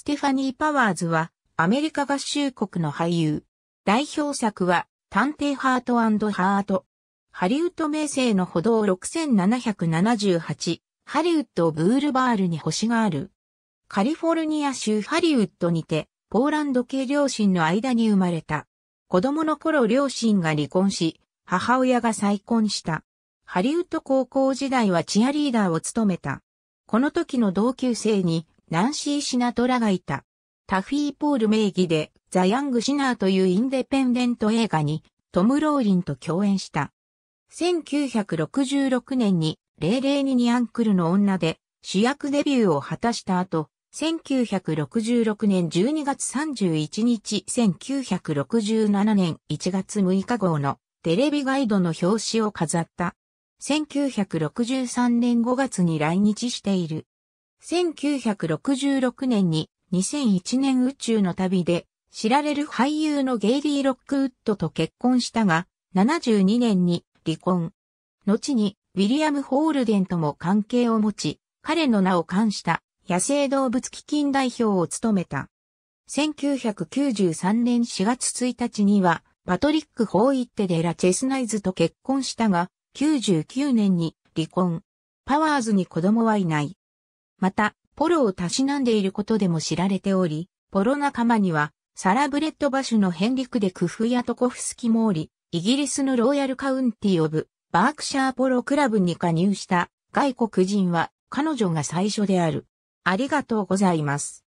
ステファニー・パワーズは、アメリカ合衆国の俳優。代表作は、探偵ハートハート。ハリウッド名声の歩道6778、ハリウッドブールバールに星がある。カリフォルニア州ハリウッドにて、ポーランド系両親の間に生まれた。子供の頃両親が離婚し、母親が再婚した。ハリウッド高校時代はチアリーダーを務めた。この時の同級生にナンシー・シナトラがいた。タフィー・ポール名義でザ・ヤング・シナーというインデペンデント映画にトム・ローリンと共演した。1966年に002ニアンクルの女で主役デビューを果たした後、1966年12月31日1967年1月6日号のテレビガイドの表紙を飾った。1963年5月に来日している。1966年に2001年宇宙の旅で知られる俳優のゲイリー・ロックウッドと結婚したが、72年に離婚。後にウィリアム・ホールデンとも関係を持ち、彼の名を冠した野生動物基金代表を務めた。1993年4月1日には、パトリック・ホーイッテ・デ・ラ・チェスナイズと結婚したが、99年に離婚。パワーズに子供はいない。また、ポロをたしなんでいることでも知られており、ポロ仲間には、サラブレッドバシュのヘンリクでクフやトコフスキモーリ、イギリスのローヤルカウンティオブ、バークシャーポロクラブに加入した外国人は彼女が最初である。ありがとうございます。